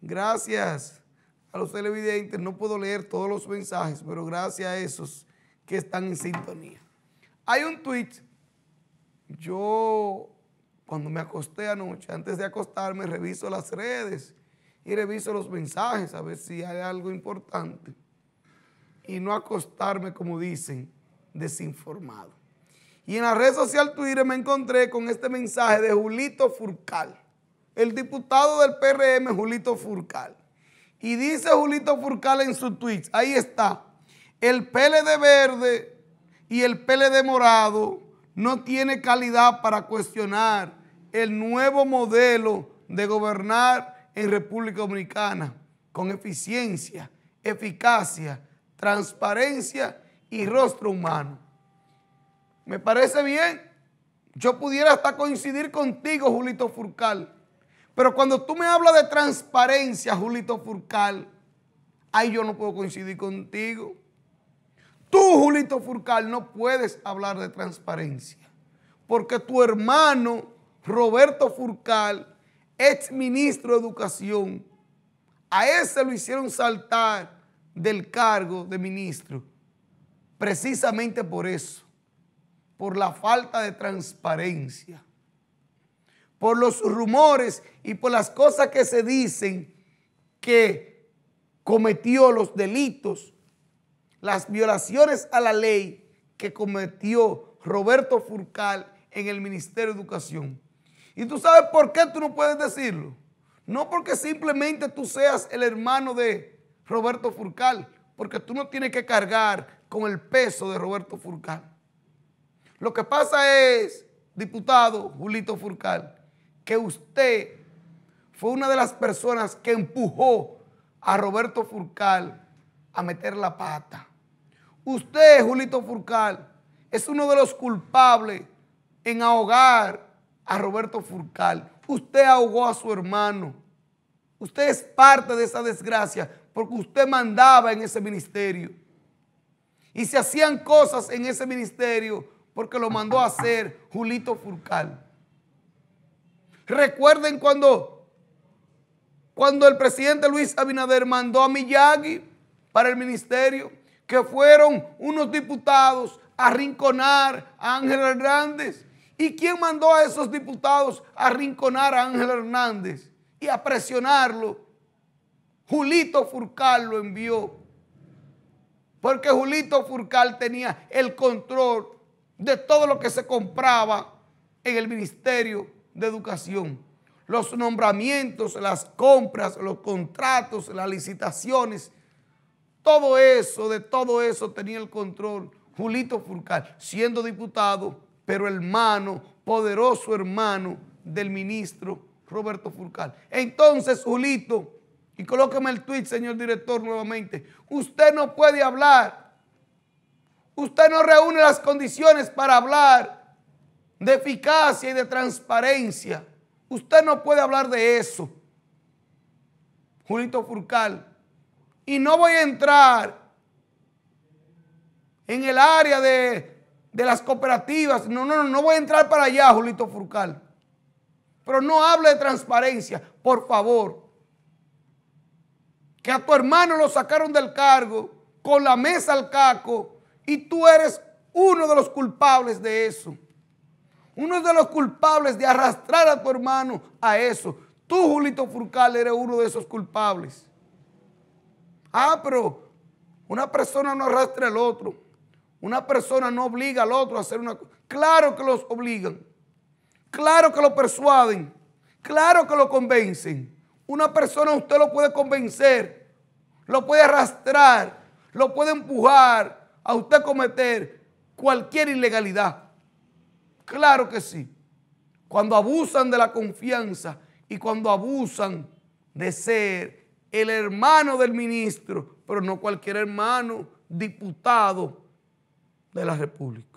Gracias a los televidentes. No puedo leer todos los mensajes, pero gracias a esos que están en sintonía. Hay un tweet. Yo, cuando me acosté anoche, antes de acostarme, reviso las redes y reviso los mensajes a ver si hay algo importante. Y no acostarme, como dicen, desinformado. Y en la red social Twitter me encontré con este mensaje de Julito Furcal el diputado del PRM, Julito Furcal. Y dice Julito Furcal en su tweet, ahí está, el PLD verde y el PLD morado no tiene calidad para cuestionar el nuevo modelo de gobernar en República Dominicana con eficiencia, eficacia, transparencia y rostro humano. Me parece bien. Yo pudiera hasta coincidir contigo, Julito Furcal, pero cuando tú me hablas de transparencia, Julito Furcal, ahí yo no puedo coincidir contigo. Tú, Julito Furcal, no puedes hablar de transparencia. Porque tu hermano, Roberto Furcal, ex ministro de Educación, a ese lo hicieron saltar del cargo de ministro. Precisamente por eso, por la falta de transparencia por los rumores y por las cosas que se dicen que cometió los delitos, las violaciones a la ley que cometió Roberto Furcal en el Ministerio de Educación. ¿Y tú sabes por qué tú no puedes decirlo? No porque simplemente tú seas el hermano de Roberto Furcal, porque tú no tienes que cargar con el peso de Roberto Furcal. Lo que pasa es, diputado Julito Furcal, que usted fue una de las personas que empujó a Roberto Furcal a meter la pata. Usted, Julito Furcal, es uno de los culpables en ahogar a Roberto Furcal. Usted ahogó a su hermano. Usted es parte de esa desgracia porque usted mandaba en ese ministerio. Y se hacían cosas en ese ministerio porque lo mandó a hacer Julito Furcal. Recuerden cuando, cuando el presidente Luis Abinader mandó a Miyagi para el ministerio, que fueron unos diputados a rinconar a Ángel Hernández. ¿Y quién mandó a esos diputados a rinconar a Ángel Hernández y a presionarlo? Julito Furcal lo envió. Porque Julito Furcal tenía el control de todo lo que se compraba en el ministerio de educación. Los nombramientos, las compras, los contratos, las licitaciones, todo eso, de todo eso tenía el control Julito Furcal, siendo diputado, pero hermano, poderoso hermano del ministro Roberto Furcal. Entonces, Julito, y colóqueme el tweet, señor director, nuevamente, usted no puede hablar, usted no reúne las condiciones para hablar de eficacia y de transparencia. Usted no puede hablar de eso, Julito Furcal. Y no voy a entrar en el área de, las cooperativas. No, no, no, no voy a entrar para allá, Julito Furcal. Pero no hable de transparencia, por favor. Que a tu hermano lo sacaron del cargo con la mesa al caco y tú eres uno de los culpables de eso. Uno de los culpables de arrastrar a tu hermano a eso. Tú, Julito Furcal, eres uno de esos culpables. Ah, pero una persona no arrastra al otro. Una persona no obliga al otro a hacer una cosa. Claro que los obligan. Claro que lo persuaden. Claro que lo convencen. Una persona usted lo puede convencer. Lo puede arrastrar. Lo puede empujar a usted cometer cualquier ilegalidad. Claro que sí. Cuando abusan de la confianza y cuando abusan de ser el hermano del ministro, pero no cualquier hermano diputado de la República.